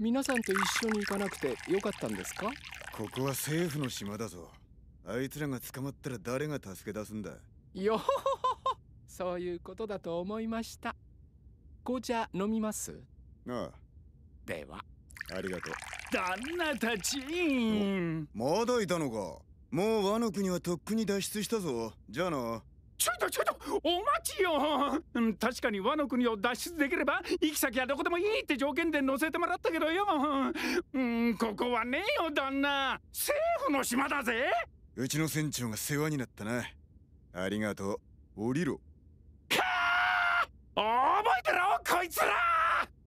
皆さんと一緒に行かなくてよかったんですかここは政府の島だぞあいつらが捕まったら誰が助け出すんだよそういうことだと思いました紅茶飲みますああではありがとう旦那たちまだいたのかもう和の国はとっくに脱出したぞじゃあなちょいとちょいとお待ちよ、うん、確かに和の国を脱出できれば行き先はどこでもいいって条件で乗せてもらったけどよ、うん、ここはねえよ旦那政府の島だぜうちの船長が世話になったなありがとう降りろかー覚えてろこいつら